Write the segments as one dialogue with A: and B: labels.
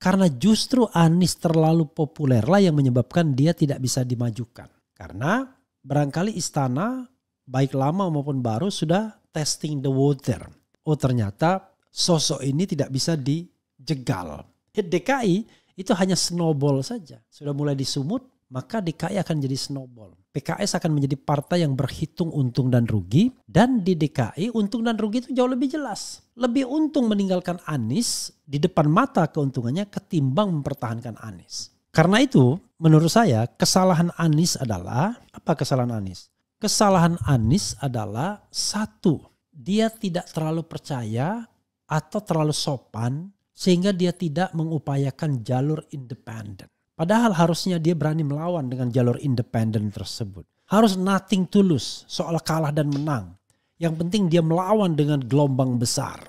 A: Karena justru Anies terlalu populerlah yang menyebabkan dia tidak bisa dimajukan. Karena barangkali istana baik lama maupun baru sudah testing the water. Oh ternyata sosok ini tidak bisa dijegal. Eh, DKI itu hanya snowball saja. Sudah mulai disumut, maka DKI akan jadi snowball. PKS akan menjadi partai yang berhitung untung dan rugi dan di DKI untung dan rugi itu jauh lebih jelas. Lebih untung meninggalkan Anies di depan mata keuntungannya ketimbang mempertahankan Anies. Karena itu menurut saya kesalahan Anies adalah apa kesalahan Anies? Kesalahan Anies adalah satu, dia tidak terlalu percaya atau terlalu sopan sehingga dia tidak mengupayakan jalur independen. Padahal harusnya dia berani melawan dengan jalur independen tersebut. Harus nothing to lose soal kalah dan menang. Yang penting dia melawan dengan gelombang besar.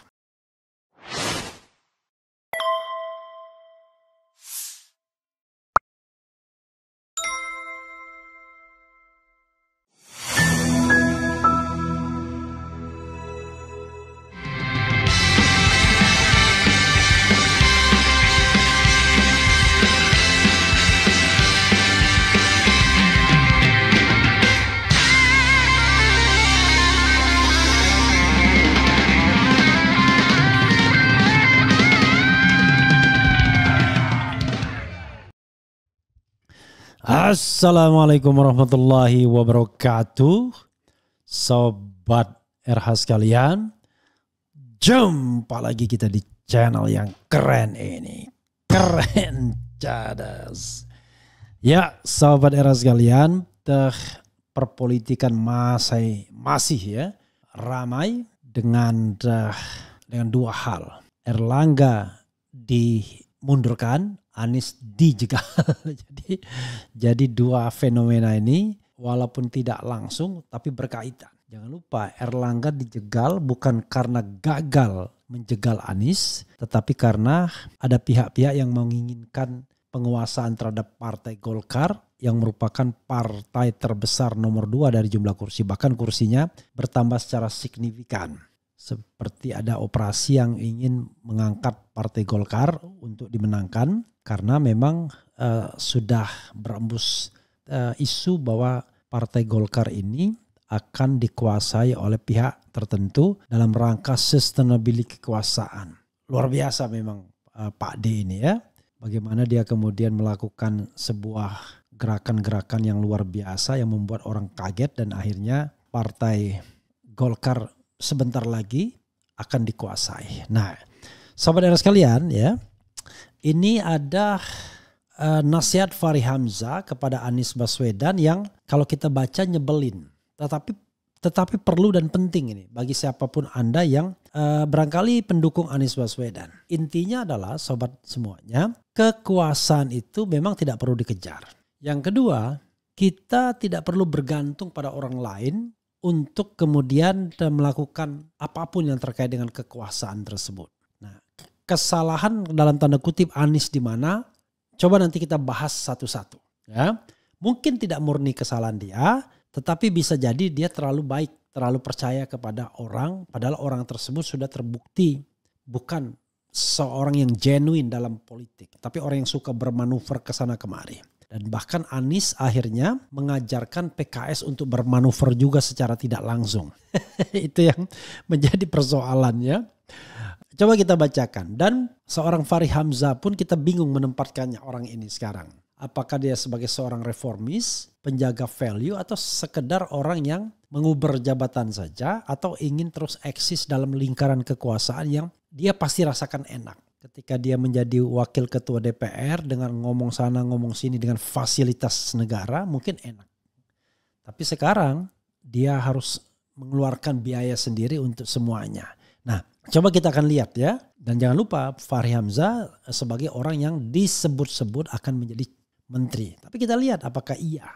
A: Assalamualaikum warahmatullahi wabarakatuh. Sobat RH sekalian, jumpa lagi kita di channel yang keren ini. Keren cadas. Ya, sobat RH sekalian, teh perpolitikan masih masih ya ramai dengan eh, dengan dua hal. Erlangga dimundurkan Anies dijegal. jadi jadi dua fenomena ini walaupun tidak langsung tapi berkaitan. Jangan lupa Erlangga dijegal bukan karena gagal menjegal Anies, tetapi karena ada pihak-pihak yang menginginkan penguasaan terhadap Partai Golkar yang merupakan partai terbesar nomor dua dari jumlah kursi. Bahkan kursinya bertambah secara signifikan. Seperti ada operasi yang ingin mengangkat Partai Golkar untuk dimenangkan karena memang uh, sudah berembus uh, isu bahwa Partai Golkar ini akan dikuasai oleh pihak tertentu dalam rangka sustainability kekuasaan. Luar biasa memang uh, Pak D ini ya. Bagaimana dia kemudian melakukan sebuah gerakan-gerakan yang luar biasa yang membuat orang kaget dan akhirnya partai Golkar sebentar lagi akan dikuasai. Nah, Sahabat era sekalian ya, ini ada uh, nasihat Fahri Hamzah kepada Anies Baswedan yang kalau kita baca nyebelin, tetapi tetapi perlu dan penting ini bagi siapapun Anda yang uh, barangkali pendukung Anies Baswedan. Intinya adalah sobat semuanya, kekuasaan itu memang tidak perlu dikejar. Yang kedua, kita tidak perlu bergantung pada orang lain untuk kemudian eh, melakukan apapun yang terkait dengan kekuasaan tersebut. Nah, kesalahan dalam tanda kutip Anies di mana? Coba nanti kita bahas satu-satu. Ya, mungkin tidak murni kesalahan dia, tetapi bisa jadi dia terlalu baik, terlalu percaya kepada orang, padahal orang tersebut sudah terbukti bukan seorang yang genuine dalam politik, tapi orang yang suka bermanuver ke sana kemari. Dan bahkan Anies akhirnya mengajarkan PKS untuk bermanuver juga secara tidak langsung. Itu yang menjadi persoalannya. Coba kita bacakan. Dan seorang Fahri Hamzah pun kita bingung menempatkannya orang ini sekarang. Apakah dia sebagai seorang reformis, penjaga value atau sekedar orang yang menguber jabatan saja atau ingin terus eksis dalam lingkaran kekuasaan yang dia pasti rasakan enak. Ketika dia menjadi wakil ketua DPR dengan ngomong sana ngomong sini dengan fasilitas negara mungkin enak. Tapi sekarang dia harus mengeluarkan biaya sendiri untuk semuanya. Nah, Coba kita akan lihat ya. Dan jangan lupa Fahri Hamzah sebagai orang yang disebut-sebut akan menjadi menteri. Tapi kita lihat apakah iya.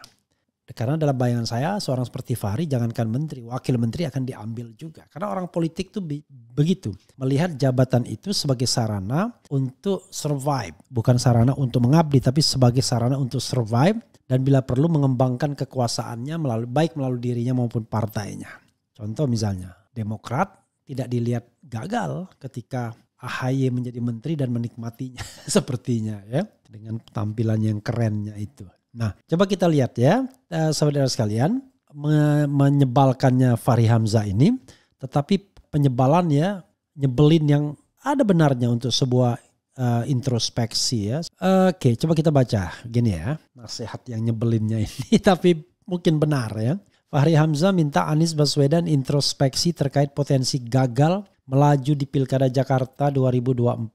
A: Karena dalam bayangan saya seorang seperti Fahri jangankan menteri, wakil menteri akan diambil juga. Karena orang politik itu begitu. Melihat jabatan itu sebagai sarana untuk survive. Bukan sarana untuk mengabdi tapi sebagai sarana untuk survive. Dan bila perlu mengembangkan kekuasaannya melalui baik melalui dirinya maupun partainya. Contoh misalnya Demokrat tidak dilihat gagal ketika AHY menjadi menteri dan menikmatinya sepertinya ya dengan tampilan yang kerennya itu. Nah, coba kita lihat ya eh, saudara sekalian menyebalkannya Fahri Hamzah ini tetapi penyebalan ya nyebelin yang ada benarnya untuk sebuah uh, introspeksi ya. Oke, coba kita baca gini ya. Nasihat yang nyebelinnya ini tapi mungkin benar ya. Fahri Hamzah minta Anies Baswedan introspeksi terkait potensi gagal melaju di Pilkada Jakarta 2024.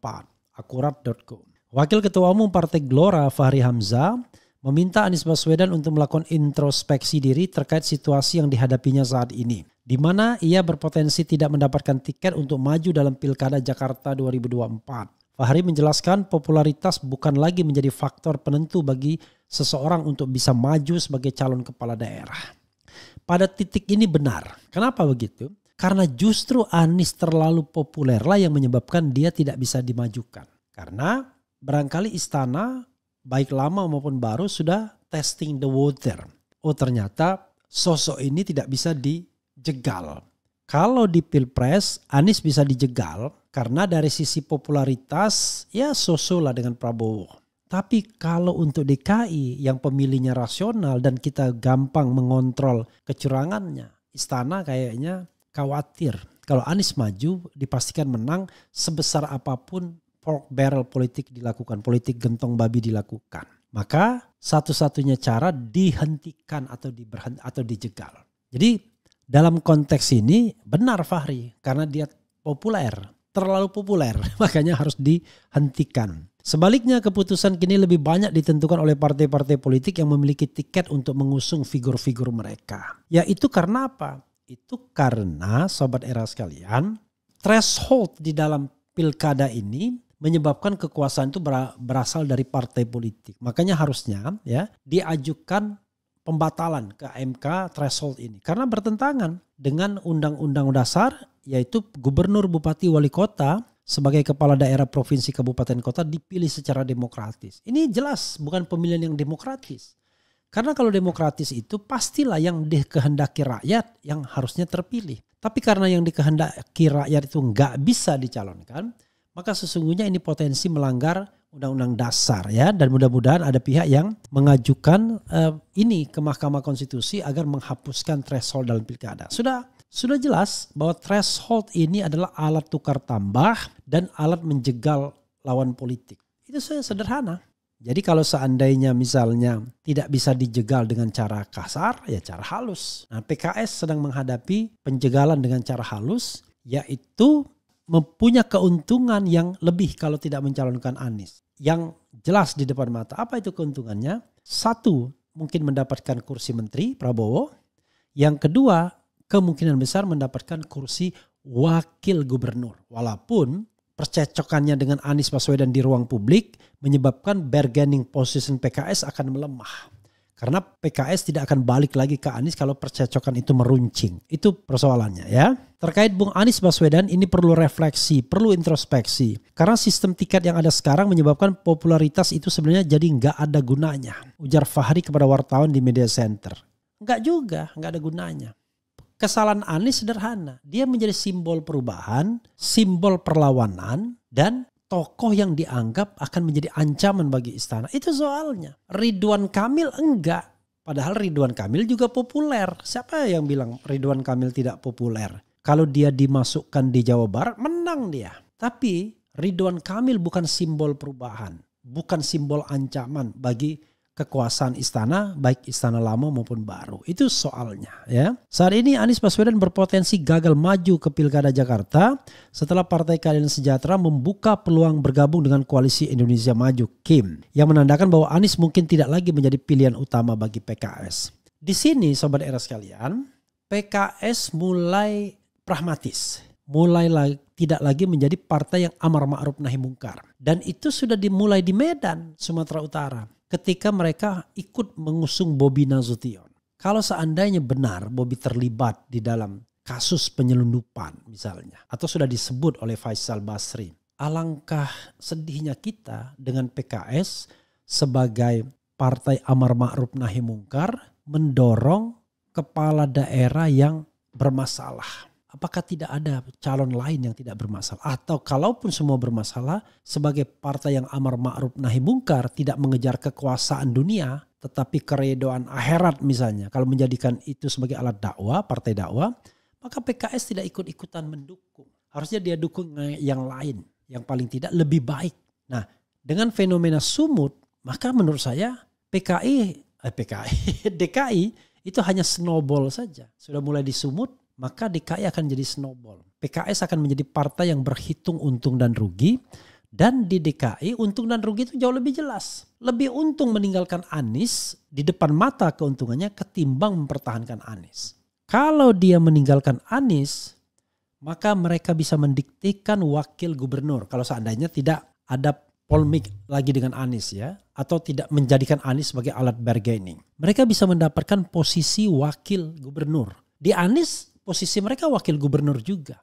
A: Akurat.com. Wakil Ketua Umum Partai Gelora Fahri Hamzah meminta Anies Baswedan untuk melakukan introspeksi diri terkait situasi yang dihadapinya saat ini, di mana ia berpotensi tidak mendapatkan tiket untuk maju dalam Pilkada Jakarta 2024. Fahri menjelaskan popularitas bukan lagi menjadi faktor penentu bagi seseorang untuk bisa maju sebagai calon kepala daerah pada titik ini benar. Kenapa begitu? Karena justru Anies terlalu populerlah yang menyebabkan dia tidak bisa dimajukan. Karena barangkali istana baik lama maupun baru sudah testing the water. Oh ternyata sosok ini tidak bisa dijegal. Kalau di Pilpres Anies bisa dijegal karena dari sisi popularitas ya sosolah dengan Prabowo. Tapi kalau untuk DKI yang pemilihnya rasional dan kita gampang mengontrol kecurangannya, istana kayaknya khawatir. Kalau Anies maju dipastikan menang sebesar apapun pork barrel politik dilakukan, politik gentong babi dilakukan. Maka satu-satunya cara dihentikan atau diberhent atau dijegal. Jadi dalam konteks ini benar Fahri karena dia populer, terlalu populer, makanya harus dihentikan. Sebaliknya, keputusan kini lebih banyak ditentukan oleh partai-partai politik yang memiliki tiket untuk mengusung figur-figur mereka. Yaitu karena apa? Itu karena, sobat era sekalian, threshold di dalam pilkada ini menyebabkan kekuasaan itu berasal dari partai politik. Makanya harusnya ya diajukan pembatalan ke MK threshold ini karena bertentangan dengan undang-undang dasar yaitu gubernur, bupati, wali kota sebagai kepala daerah provinsi kabupaten kota dipilih secara demokratis. Ini jelas bukan pemilihan yang demokratis. Karena kalau demokratis itu pastilah yang dikehendaki rakyat yang harusnya terpilih. Tapi karena yang dikehendaki rakyat itu nggak bisa dicalonkan, maka sesungguhnya ini potensi melanggar undang-undang dasar ya dan mudah-mudahan ada pihak yang mengajukan uh, ini ke Mahkamah Konstitusi agar menghapuskan threshold dalam pilkada. Sudah sudah jelas bahwa threshold ini adalah alat tukar tambah dan alat menjegal lawan politik. Itu saya sederhana. Jadi kalau seandainya misalnya tidak bisa dijegal dengan cara kasar, ya cara halus. Nah PKS sedang menghadapi penjegalan dengan cara halus, yaitu mempunyai keuntungan yang lebih kalau tidak mencalonkan Anies. Yang jelas di depan mata, apa itu keuntungannya? Satu, mungkin mendapatkan kursi menteri Prabowo. Yang kedua, kemungkinan besar mendapatkan kursi wakil gubernur. Walaupun percecokannya dengan Anies Baswedan di ruang publik menyebabkan bargaining position PKS akan melemah. Karena PKS tidak akan balik lagi ke Anies kalau percecokan itu meruncing. Itu persoalannya ya. Terkait Bung Anies Baswedan ini perlu refleksi, perlu introspeksi. Karena sistem tiket yang ada sekarang menyebabkan popularitas itu sebenarnya jadi nggak ada gunanya. Ujar Fahri kepada wartawan di media center. Nggak juga, nggak ada gunanya. Kesalahan Anies sederhana. Dia menjadi simbol perubahan, simbol perlawanan, dan tokoh yang dianggap akan menjadi ancaman bagi istana. Itu soalnya. Ridwan Kamil enggak. Padahal Ridwan Kamil juga populer. Siapa yang bilang Ridwan Kamil tidak populer? Kalau dia dimasukkan di Jawa Barat, menang dia. Tapi Ridwan Kamil bukan simbol perubahan, bukan simbol ancaman bagi kekuasaan istana baik istana lama maupun baru. Itu soalnya ya. Saat ini Anies Baswedan berpotensi gagal maju ke Pilkada Jakarta setelah Partai Keadilan Sejahtera membuka peluang bergabung dengan Koalisi Indonesia Maju Kim yang menandakan bahwa Anies mungkin tidak lagi menjadi pilihan utama bagi PKS. Di sini sobat era sekalian, PKS mulai pragmatis, mulai lagi tidak lagi menjadi partai yang amar ma'ruf nahi mungkar. Dan itu sudah dimulai di Medan, Sumatera Utara ketika mereka ikut mengusung Bobby Nasution. Kalau seandainya benar Bobby terlibat di dalam kasus penyelundupan misalnya atau sudah disebut oleh Faisal Basri, alangkah sedihnya kita dengan PKS sebagai partai amar ma'ruf nahi mungkar mendorong kepala daerah yang bermasalah apakah tidak ada calon lain yang tidak bermasalah atau kalaupun semua bermasalah sebagai partai yang amar ma'ruf nahi mungkar tidak mengejar kekuasaan dunia tetapi keredoan akhirat misalnya kalau menjadikan itu sebagai alat dakwah partai dakwah maka PKS tidak ikut-ikutan mendukung harusnya dia dukung yang lain yang paling tidak lebih baik nah dengan fenomena sumut maka menurut saya PKI eh PKI DKI itu hanya snowball saja sudah mulai disumut maka DKI e akan jadi snowball. PKS akan menjadi partai yang berhitung untung dan rugi. Dan di DKI e untung dan rugi itu jauh lebih jelas. Lebih untung meninggalkan Anies di depan mata keuntungannya ketimbang mempertahankan Anies. Kalau dia meninggalkan Anies, maka mereka bisa mendiktikan wakil gubernur. Kalau seandainya tidak ada polemik lagi dengan Anies ya. Atau tidak menjadikan Anies sebagai alat bargaining. Mereka bisa mendapatkan posisi wakil gubernur. Di Anies posisi mereka wakil gubernur juga.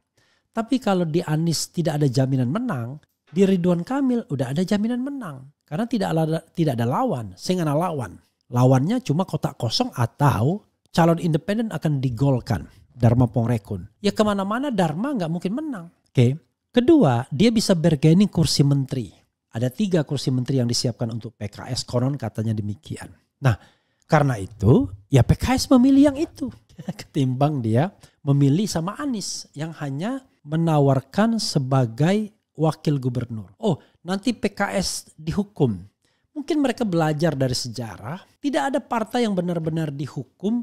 A: Tapi kalau di Anies tidak ada jaminan menang, di Ridwan Kamil udah ada jaminan menang karena tidak ada tidak ada lawan, sehingga lawan. Lawannya cuma kotak kosong atau calon independen akan digolkan Dharma Pongrekun. Ya kemana-mana Dharma nggak mungkin menang. Oke. Okay. Kedua, dia bisa bargaining kursi menteri. Ada tiga kursi menteri yang disiapkan untuk PKS, konon katanya demikian. Nah, karena itu ya PKS memilih yang itu. ketimbang dia memilih sama Anies yang hanya menawarkan sebagai wakil gubernur. Oh, nanti PKS dihukum. Mungkin mereka belajar dari sejarah, tidak ada partai yang benar-benar dihukum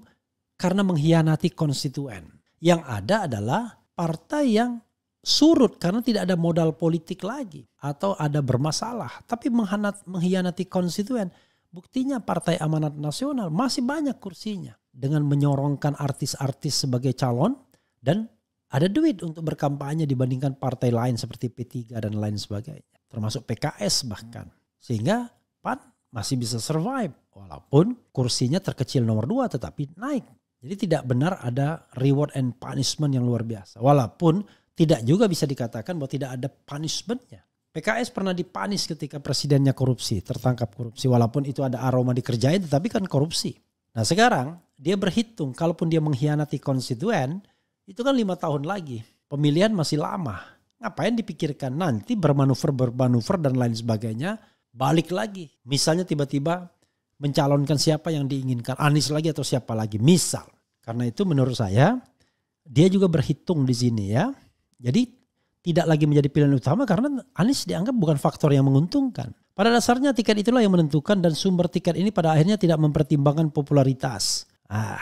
A: karena mengkhianati konstituen. Yang ada adalah partai yang surut karena tidak ada modal politik lagi atau ada bermasalah tapi mengkhianati konstituen buktinya partai amanat nasional masih banyak kursinya dengan menyorongkan artis-artis sebagai calon dan ada duit untuk berkampanye dibandingkan partai lain seperti P3 dan lain sebagainya, termasuk PKS bahkan. Sehingga PAN masih bisa survive walaupun kursinya terkecil nomor dua tetapi naik. Jadi tidak benar ada reward and punishment yang luar biasa. Walaupun tidak juga bisa dikatakan bahwa tidak ada punishmentnya. PKS pernah dipanis ketika presidennya korupsi, tertangkap korupsi. Walaupun itu ada aroma dikerjain tetapi kan korupsi. Nah sekarang dia berhitung kalaupun dia mengkhianati konstituen itu kan lima tahun lagi. Pemilihan masih lama. Ngapain dipikirkan nanti bermanuver-bermanuver dan lain sebagainya balik lagi. Misalnya tiba-tiba mencalonkan siapa yang diinginkan. Anies lagi atau siapa lagi. Misal. Karena itu menurut saya dia juga berhitung di sini ya. Jadi tidak lagi menjadi pilihan utama karena Anies dianggap bukan faktor yang menguntungkan. Pada dasarnya tiket itulah yang menentukan dan sumber tiket ini pada akhirnya tidak mempertimbangkan popularitas. Ah,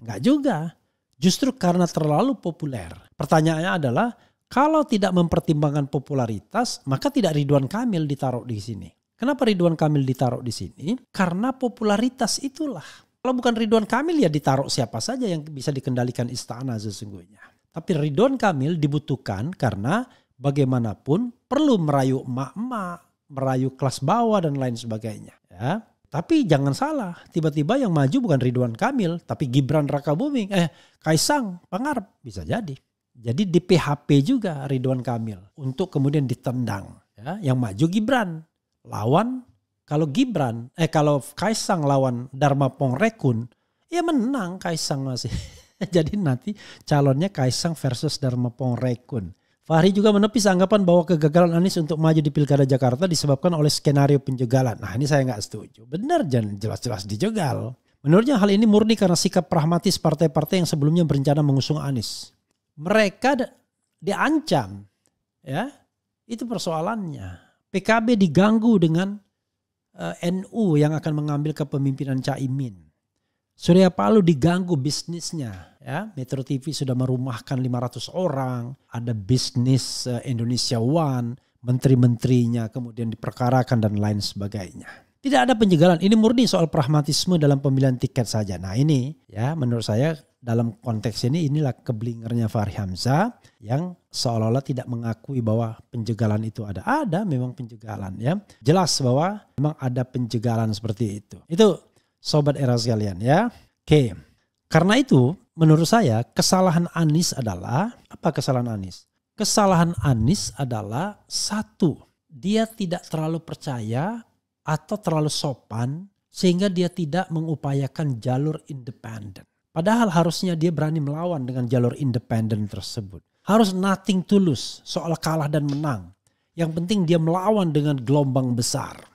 A: nggak juga. Justru karena terlalu populer. Pertanyaannya adalah, kalau tidak mempertimbangkan popularitas, maka tidak Ridwan Kamil ditaruh di sini. Kenapa Ridwan Kamil ditaruh di sini? Karena popularitas itulah. Kalau bukan Ridwan Kamil ya ditaruh siapa saja yang bisa dikendalikan istana sesungguhnya. Tapi Ridwan Kamil dibutuhkan karena bagaimanapun perlu merayu emak-emak merayu kelas bawah dan lain sebagainya. Ya. Tapi jangan salah, tiba-tiba yang maju bukan Ridwan Kamil, tapi Gibran Raka Buming, eh Kaisang Pangarep bisa jadi. Jadi di PHP juga Ridwan Kamil untuk kemudian ditendang. Ya, yang maju Gibran, lawan kalau Gibran, eh kalau Kaisang lawan Dharma Pongrekun, ya menang Kaisang masih. Jadi nanti calonnya Kaisang versus Dharma Pongrekun. Fahri juga menepis anggapan bahwa kegagalan Anies untuk maju di Pilkada Jakarta disebabkan oleh skenario penjegalan. Nah ini saya nggak setuju. Benar dan jelas-jelas dijegal. Menurutnya hal ini murni karena sikap pragmatis partai-partai yang sebelumnya berencana mengusung Anies. Mereka diancam, ya itu persoalannya. PKB diganggu dengan uh, eh, NU yang akan mengambil kepemimpinan Caimin. Surya Palu diganggu bisnisnya. Ya, Metro TV sudah merumahkan 500 orang, ada bisnis eh, Indonesia One, menteri-menterinya kemudian diperkarakan dan lain sebagainya. Tidak ada penjagalan. Ini murni soal pragmatisme dalam pemilihan tiket saja. Nah ini ya menurut saya dalam konteks ini inilah keblingernya Fahri Hamzah yang seolah-olah tidak mengakui bahwa penjagalan itu ada. Ada memang penjagalan ya. Jelas bahwa memang ada penjagalan seperti itu. Itu sobat era sekalian ya. Oke. Karena itu menurut saya kesalahan Anis adalah apa kesalahan Anis? Kesalahan Anis adalah satu, dia tidak terlalu percaya atau terlalu sopan sehingga dia tidak mengupayakan jalur independen. Padahal harusnya dia berani melawan dengan jalur independen tersebut. Harus nothing tulus soal kalah dan menang. Yang penting dia melawan dengan gelombang besar.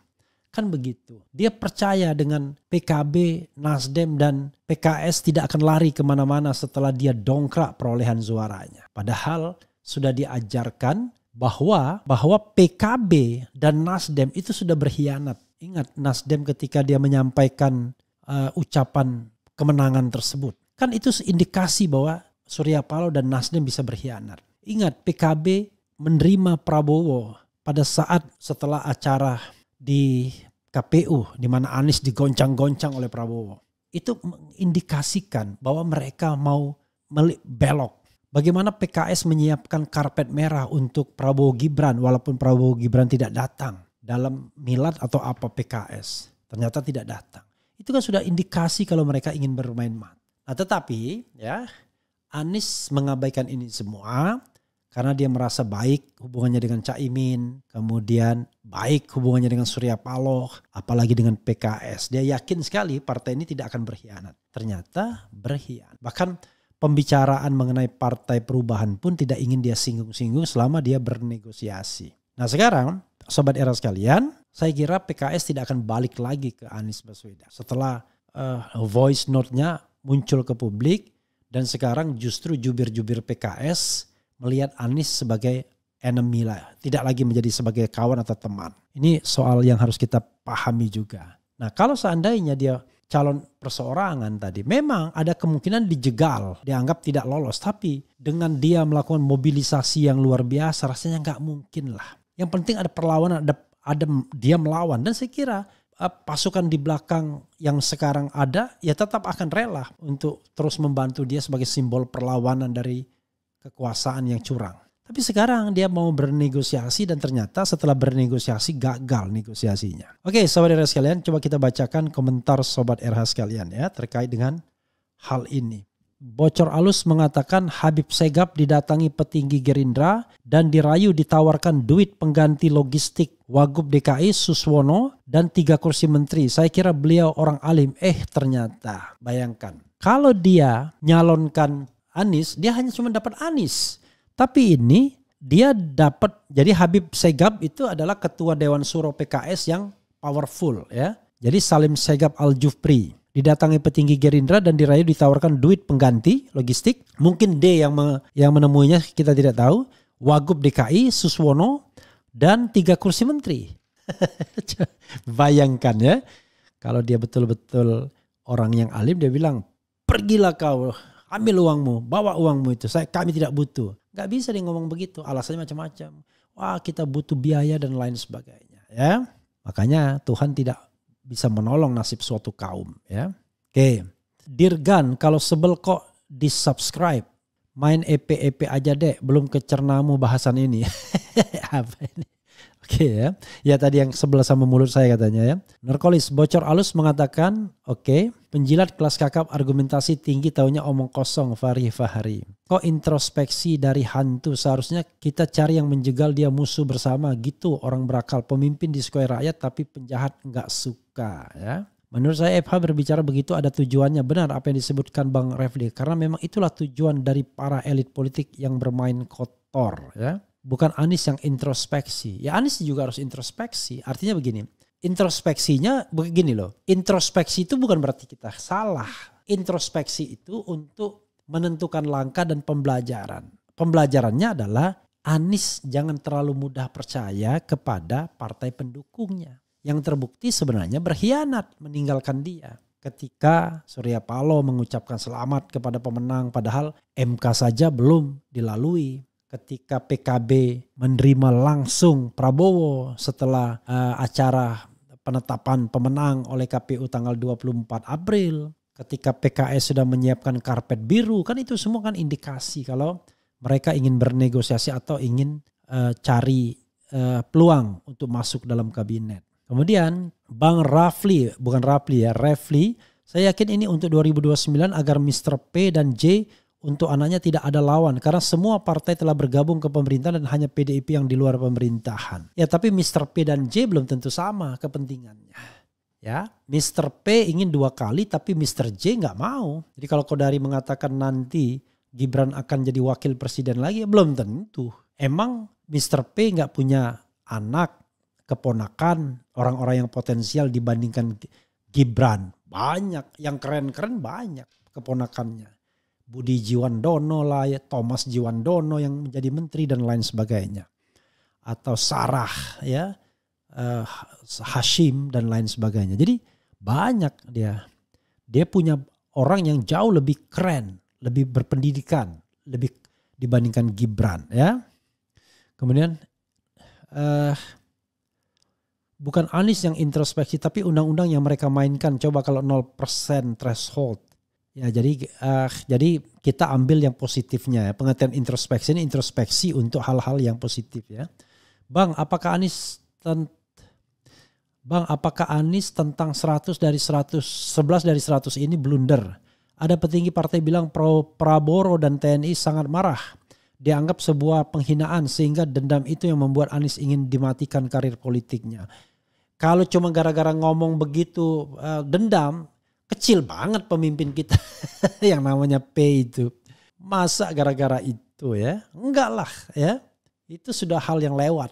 A: Kan begitu. Dia percaya dengan PKB, Nasdem, dan PKS tidak akan lari kemana-mana setelah dia dongkrak perolehan suaranya. Padahal sudah diajarkan bahwa bahwa PKB dan Nasdem itu sudah berkhianat. Ingat Nasdem ketika dia menyampaikan uh, ucapan kemenangan tersebut. Kan itu indikasi bahwa Surya Paloh dan Nasdem bisa berkhianat. Ingat PKB menerima Prabowo pada saat setelah acara di KPU di mana Anies digoncang-goncang oleh Prabowo itu mengindikasikan bahwa mereka mau belok. Bagaimana PKS menyiapkan karpet merah untuk Prabowo Gibran walaupun Prabowo Gibran tidak datang dalam milad atau apa PKS. Ternyata tidak datang. Itu kan sudah indikasi kalau mereka ingin bermain mat. Nah tetapi ya Anies mengabaikan ini semua karena dia merasa baik hubungannya dengan Caimin, kemudian baik hubungannya dengan Surya Paloh, apalagi dengan PKS. Dia yakin sekali partai ini tidak akan berkhianat. Ternyata berkhianat. Bahkan pembicaraan mengenai partai perubahan pun tidak ingin dia singgung-singgung selama dia bernegosiasi. Nah sekarang sobat era sekalian, saya kira PKS tidak akan balik lagi ke Anies Baswedan. Setelah uh, voice note-nya muncul ke publik dan sekarang justru jubir-jubir PKS melihat Anies sebagai enemy lah, tidak lagi menjadi sebagai kawan atau teman. Ini soal yang harus kita pahami juga. Nah, kalau seandainya dia calon perseorangan tadi, memang ada kemungkinan dijegal, dianggap tidak lolos, tapi dengan dia melakukan mobilisasi yang luar biasa, rasanya nggak mungkin lah. Yang penting ada perlawanan, ada, ada dia melawan, dan saya kira eh, pasukan di belakang yang sekarang ada ya tetap akan rela untuk terus membantu dia sebagai simbol perlawanan dari kekuasaan yang curang. Tapi sekarang dia mau bernegosiasi dan ternyata setelah bernegosiasi gagal negosiasinya. Oke, sobat RH sekalian, coba kita bacakan komentar sobat RH sekalian ya terkait dengan hal ini. Bocor Alus mengatakan Habib Segap didatangi petinggi Gerindra dan dirayu ditawarkan duit pengganti logistik Wagub DKI Suswono dan tiga kursi menteri. Saya kira beliau orang alim. Eh ternyata, bayangkan. Kalau dia nyalonkan Anis, dia hanya cuma dapat Anis. Tapi ini dia dapat jadi Habib Segab itu adalah ketua Dewan Suro PKS yang powerful ya. Jadi Salim Segab Al Jufri didatangi petinggi Gerindra dan dirayu ditawarkan duit pengganti logistik. Mungkin D yang me, yang menemuinya kita tidak tahu. Wagub DKI Suswono dan tiga kursi menteri. Bayangkan ya, kalau dia betul-betul orang yang alim dia bilang pergilah kau ambil uangmu, bawa uangmu itu. Saya kami tidak butuh. Gak bisa dia ngomong begitu. Alasannya macam-macam. Wah kita butuh biaya dan lain sebagainya. Ya, makanya Tuhan tidak bisa menolong nasib suatu kaum. Ya, oke. Dirgan kalau sebel kok di subscribe. Main EP EP aja deh. Belum kecernamu bahasan ini. Apa ini? Oke okay, ya. Ya tadi yang sebelah sama mulut saya katanya ya. Narkolis bocor alus mengatakan, oke, okay, penjilat kelas kakap argumentasi tinggi tahunya omong kosong Fahri Fahri. Kok introspeksi dari hantu seharusnya kita cari yang menjegal dia musuh bersama gitu orang berakal pemimpin di sekolah rakyat tapi penjahat nggak suka ya. Menurut saya FH berbicara begitu ada tujuannya benar apa yang disebutkan Bang Refli karena memang itulah tujuan dari para elit politik yang bermain kotor ya bukan Anies yang introspeksi. Ya Anies juga harus introspeksi. Artinya begini, introspeksinya begini loh. Introspeksi itu bukan berarti kita salah. Introspeksi itu untuk menentukan langkah dan pembelajaran. Pembelajarannya adalah Anies jangan terlalu mudah percaya kepada partai pendukungnya. Yang terbukti sebenarnya berkhianat meninggalkan dia ketika Surya Paloh mengucapkan selamat kepada pemenang padahal MK saja belum dilalui ketika PKB menerima langsung Prabowo setelah uh, acara penetapan pemenang oleh KPU tanggal 24 April, ketika PKS sudah menyiapkan karpet biru, kan itu semua kan indikasi kalau mereka ingin bernegosiasi atau ingin uh, cari uh, peluang untuk masuk dalam kabinet. Kemudian Bang Rafli, bukan Rafli ya, Refli, saya yakin ini untuk 2029 agar Mr. P dan J untuk anaknya tidak ada lawan karena semua partai telah bergabung ke pemerintahan dan hanya PDIP yang di luar pemerintahan. Ya tapi Mr. P dan J belum tentu sama kepentingannya. Ya, Mr. P ingin dua kali tapi Mr. J nggak mau. Jadi kalau kau dari mengatakan nanti Gibran akan jadi wakil presiden lagi, ya belum tentu. Emang Mr. P nggak punya anak, keponakan, orang-orang yang potensial dibandingkan Gibran. Banyak, yang keren-keren banyak keponakannya. Budi Jiwandono lah, ya, Thomas Jiwandono yang menjadi menteri dan lain sebagainya. Atau Sarah ya, uh, Hashim dan lain sebagainya. Jadi banyak dia. Dia punya orang yang jauh lebih keren, lebih berpendidikan, lebih dibandingkan Gibran ya. Kemudian uh, bukan Anies yang introspeksi tapi undang-undang yang mereka mainkan. Coba kalau 0% threshold Ya, jadi uh, jadi kita ambil yang positifnya ya. Pengertian introspeksi ini introspeksi untuk hal-hal yang positif ya. Bang, apakah Anis Bang, apakah Anis tentang 100 dari 100 11 dari 100 ini blunder? Ada petinggi partai bilang Pro, Prabowo dan TNI sangat marah. Dianggap sebuah penghinaan sehingga dendam itu yang membuat Anis ingin dimatikan karir politiknya. Kalau cuma gara-gara ngomong begitu uh, dendam, Kecil banget pemimpin kita yang namanya P itu. Masa gara-gara itu ya? Enggak lah ya. Itu sudah hal yang lewat.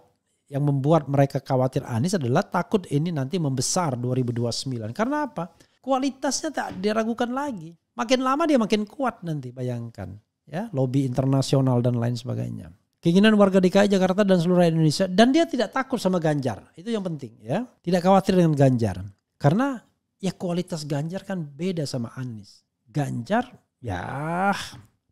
A: Yang membuat mereka khawatir Anies adalah takut ini nanti membesar 2029. Karena apa? Kualitasnya tak diragukan lagi. Makin lama dia makin kuat nanti bayangkan. Ya, lobby internasional dan lain sebagainya keinginan warga DKI Jakarta dan seluruh Indonesia dan dia tidak takut sama Ganjar. Itu yang penting ya. Tidak khawatir dengan Ganjar. Karena ya kualitas Ganjar kan beda sama Anies. Ganjar ya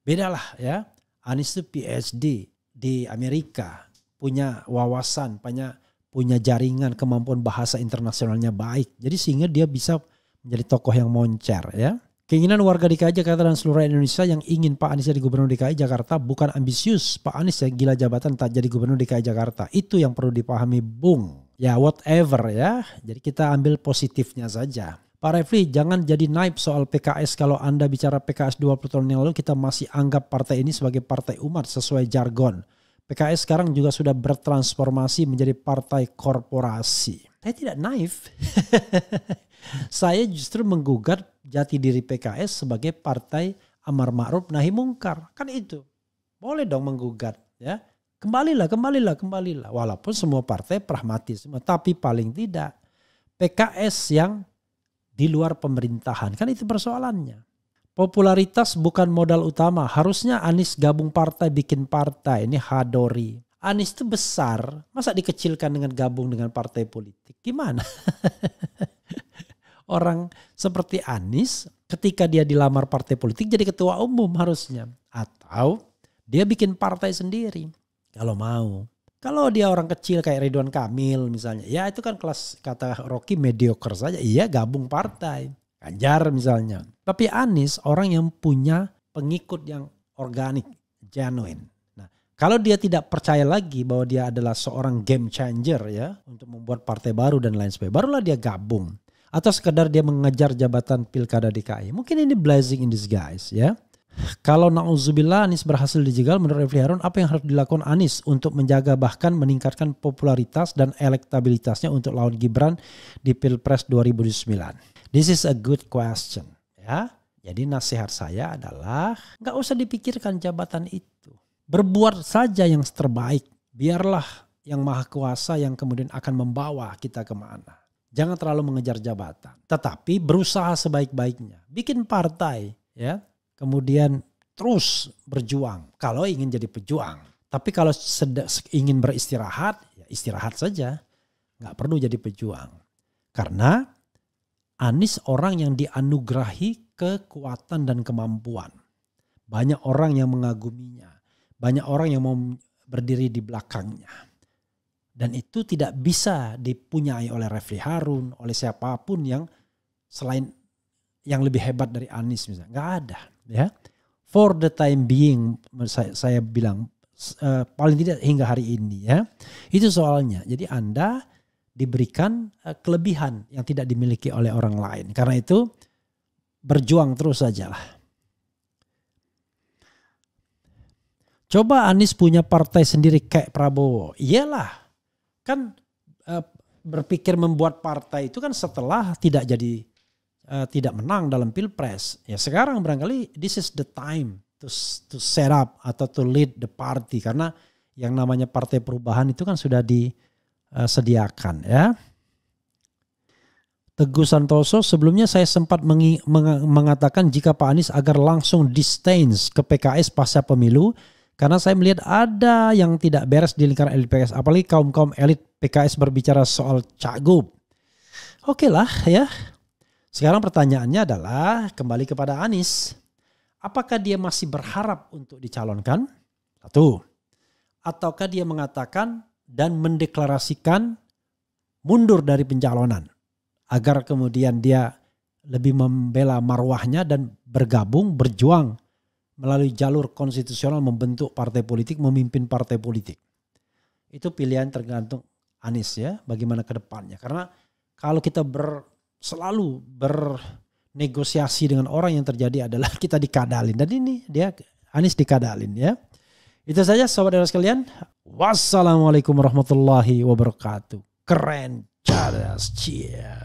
A: bedalah ya. Anies itu PhD di Amerika, punya wawasan, punya punya jaringan, kemampuan bahasa internasionalnya baik. Jadi sehingga dia bisa menjadi tokoh yang moncer ya. Keinginan warga DKI Jakarta dan seluruh Indonesia yang ingin Pak Anies jadi Gubernur DKI Jakarta bukan ambisius. Pak Anies yang gila jabatan tak jadi Gubernur DKI Jakarta. Itu yang perlu dipahami Bung. Ya whatever ya. Jadi kita ambil positifnya saja. Pak Refli, jangan jadi naib soal PKS kalau Anda bicara PKS 20 tahun yang lalu kita masih anggap partai ini sebagai partai umat sesuai jargon. PKS sekarang juga sudah bertransformasi menjadi partai korporasi. Saya tidak naif. Saya justru menggugat jati diri PKS sebagai partai amar ma'ruf nahi mungkar. Kan itu. Boleh dong menggugat ya. Kembalilah, kembalilah, kembalilah. Walaupun semua partai pragmatisme, tapi paling tidak PKS yang di luar pemerintahan. Kan itu persoalannya. Popularitas bukan modal utama. Harusnya Anies gabung partai, bikin partai. Ini hadori. Anies itu besar, masa dikecilkan dengan gabung dengan partai politik? Gimana? Orang seperti Anies ketika dia dilamar partai politik jadi ketua umum harusnya. Atau dia bikin partai sendiri. Kalau mau. Kalau dia orang kecil kayak Ridwan Kamil misalnya, ya itu kan kelas kata Rocky mediocre saja. Iya gabung partai. Ganjar misalnya. Tapi Anies orang yang punya pengikut yang organik, genuine. Nah, kalau dia tidak percaya lagi bahwa dia adalah seorang game changer ya untuk membuat partai baru dan lain sebagainya, barulah dia gabung atau sekedar dia mengejar jabatan pilkada DKI. Mungkin ini blazing in disguise ya. Kalau Na'udzubillah Anies berhasil dijegal, menurut Refli Harun, apa yang harus dilakukan Anis untuk menjaga bahkan meningkatkan popularitas dan elektabilitasnya untuk lawan Gibran di Pilpres 2009? This is a good question. Ya, jadi nasihat saya adalah nggak usah dipikirkan jabatan itu. Berbuat saja yang terbaik. Biarlah yang maha kuasa yang kemudian akan membawa kita kemana. Jangan terlalu mengejar jabatan. Tetapi berusaha sebaik-baiknya. Bikin partai ya kemudian terus berjuang kalau ingin jadi pejuang. Tapi kalau ingin beristirahat, ya istirahat saja. Nggak perlu jadi pejuang. Karena Anies orang yang dianugerahi kekuatan dan kemampuan. Banyak orang yang mengaguminya. Banyak orang yang mau berdiri di belakangnya. Dan itu tidak bisa dipunyai oleh Refli Harun, oleh siapapun yang selain yang lebih hebat dari Anies misalnya. Nggak ada ya for the time being saya, saya bilang uh, paling tidak hingga hari ini ya itu soalnya jadi anda diberikan uh, kelebihan yang tidak dimiliki oleh orang lain karena itu berjuang terus saja lah. coba Anies punya partai sendiri kayak Prabowo iyalah kan uh, berpikir membuat partai itu kan setelah tidak jadi uh, tidak menang dalam pilpres. Ya sekarang barangkali this is the time to to set up atau to lead the party karena yang namanya partai perubahan itu kan sudah disediakan ya. Teguh Santoso sebelumnya saya sempat mengi, mengatakan jika Pak Anies agar langsung distance ke PKS pasca pemilu karena saya melihat ada yang tidak beres di lingkaran elit PKS apalagi kaum-kaum elit PKS berbicara soal cagup. Oke okay lah ya. Sekarang pertanyaannya adalah kembali kepada Anies. Apakah dia masih berharap untuk dicalonkan? Satu. Ataukah dia mengatakan dan mendeklarasikan mundur dari pencalonan agar kemudian dia lebih membela marwahnya dan bergabung berjuang melalui jalur konstitusional membentuk partai politik, memimpin partai politik. Itu pilihan tergantung Anies ya, bagaimana ke depannya. Karena kalau kita ber, selalu bernegosiasi dengan orang yang terjadi adalah kita dikadalin. Dan ini dia Anies dikadalin ya. Itu saja saudara sekalian. Wassalamualaikum warahmatullahi wabarakatuh. Keren. Cadas. Cheers.